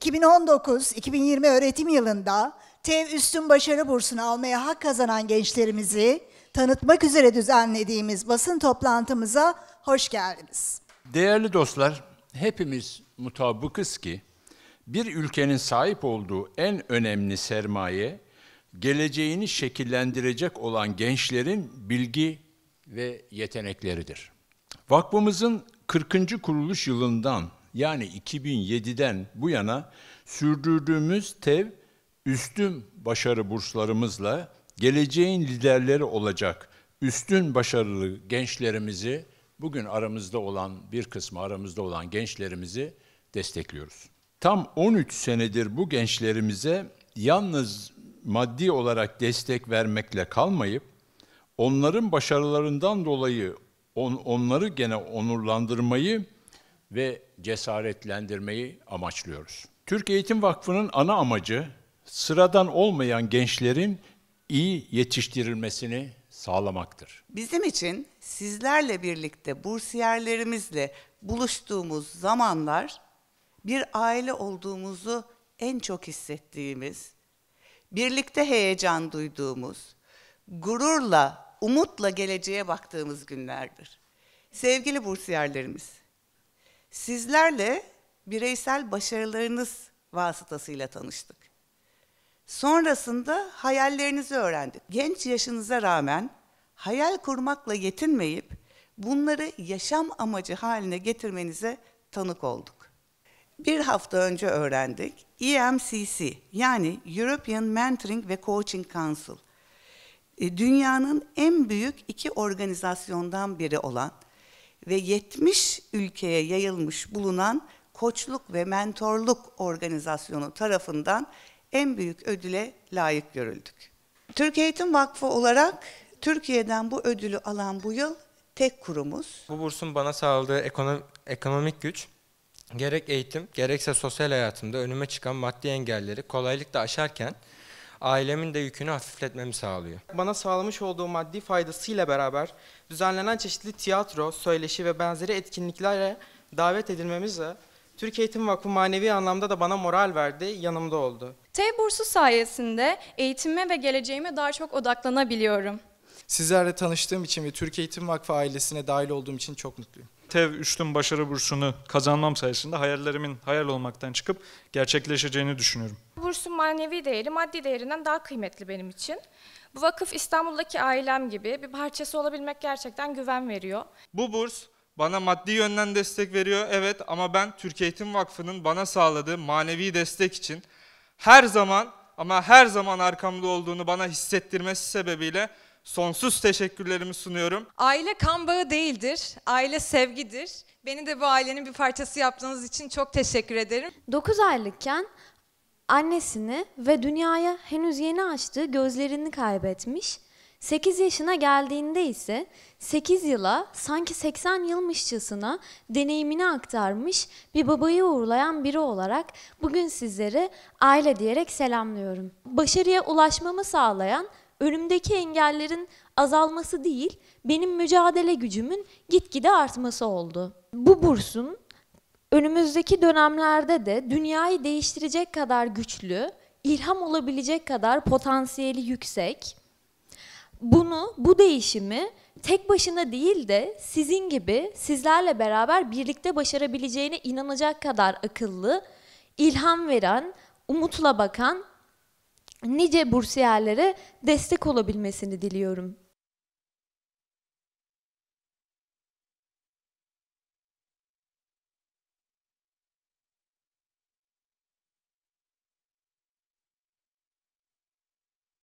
2019-2020 öğretim yılında TEV Üstün Başarı Bursu'nu almaya hak kazanan gençlerimizi tanıtmak üzere düzenlediğimiz basın toplantımıza hoş geldiniz. Değerli dostlar, hepimiz mutabıkız ki bir ülkenin sahip olduğu en önemli sermaye geleceğini şekillendirecek olan gençlerin bilgi ve yetenekleridir. Vakfımızın 40. kuruluş yılından yani 2007'den bu yana sürdürdüğümüz TEV üstün başarı burslarımızla geleceğin liderleri olacak üstün başarılı gençlerimizi bugün aramızda olan bir kısmı aramızda olan gençlerimizi destekliyoruz. Tam 13 senedir bu gençlerimize yalnız maddi olarak destek vermekle kalmayıp onların başarılarından dolayı on, onları gene onurlandırmayı ve cesaretlendirmeyi amaçlıyoruz. Türk Eğitim Vakfı'nın ana amacı sıradan olmayan gençlerin iyi yetiştirilmesini sağlamaktır. Bizim için sizlerle birlikte bursiyerlerimizle buluştuğumuz zamanlar bir aile olduğumuzu en çok hissettiğimiz, birlikte heyecan duyduğumuz, gururla umutla geleceğe baktığımız günlerdir. Sevgili bursiyerlerimiz, sizlerle bireysel başarılarınız vasıtasıyla tanıştık. Sonrasında hayallerinizi öğrendik. Genç yaşınıza rağmen hayal kurmakla yetinmeyip bunları yaşam amacı haline getirmenize tanık olduk. Bir hafta önce öğrendik EMCC yani European Mentoring ve Coaching Council e, dünyanın en büyük iki organizasyondan biri olan ve 70 ülkeye yayılmış bulunan koçluk ve mentorluk organizasyonu tarafından en büyük ödüle layık görüldük. Türk Eğitim Vakfı olarak Türkiye'den bu ödülü alan bu yıl tek kurumuz. Bu bursun bana sağladığı ekonomik, güç gerek eğitim gerekse sosyal hayatımda önüme çıkan maddi engelleri kolaylıkla aşarken ailemin de yükünü hafifletmemi sağlıyor. Bana sağlamış olduğu maddi faydasıyla beraber düzenlenen çeşitli tiyatro, söyleşi ve benzeri etkinliklere davet edilmemizle Türk Eğitim Vakfı manevi anlamda da bana moral verdi, yanımda oldu. T bursu sayesinde eğitime ve geleceğime daha çok odaklanabiliyorum. Sizlerle tanıştığım için ve Türk Eğitim Vakfı ailesine dahil olduğum için çok mutluyum. TEV Üstün Başarı Bursu'nu kazanmam sayesinde hayallerimin hayal olmaktan çıkıp gerçekleşeceğini düşünüyorum. Bursun manevi değeri maddi değerinden daha kıymetli benim için. Bu vakıf İstanbul'daki ailem gibi bir parçası olabilmek gerçekten güven veriyor. Bu burs bana maddi yönden destek veriyor evet ama ben Türkiye Eğitim Vakfı'nın bana sağladığı manevi destek için her zaman ama her zaman arkamda olduğunu bana hissettirmesi sebebiyle sonsuz teşekkürlerimi sunuyorum. Aile kan bağı değildir, aile sevgidir. Beni de bu ailenin bir parçası yaptığınız için çok teşekkür ederim. 9 aylıkken annesini ve dünyaya henüz yeni açtığı gözlerini kaybetmiş. 8 yaşına geldiğinde ise 8 yıla sanki 80 yılmışçasına deneyimini aktarmış bir babayı uğurlayan biri olarak bugün sizleri aile diyerek selamlıyorum. Başarıya ulaşmamı sağlayan önümdeki engellerin azalması değil, benim mücadele gücümün gitgide artması oldu. Bu bursun önümüzdeki dönemlerde de dünyayı değiştirecek kadar güçlü, ilham olabilecek kadar potansiyeli yüksek. Bunu, bu değişimi tek başına değil de sizin gibi sizlerle beraber birlikte başarabileceğine inanacak kadar akıllı, ilham veren, umutla bakan nice bursiyerlere destek olabilmesini diliyorum.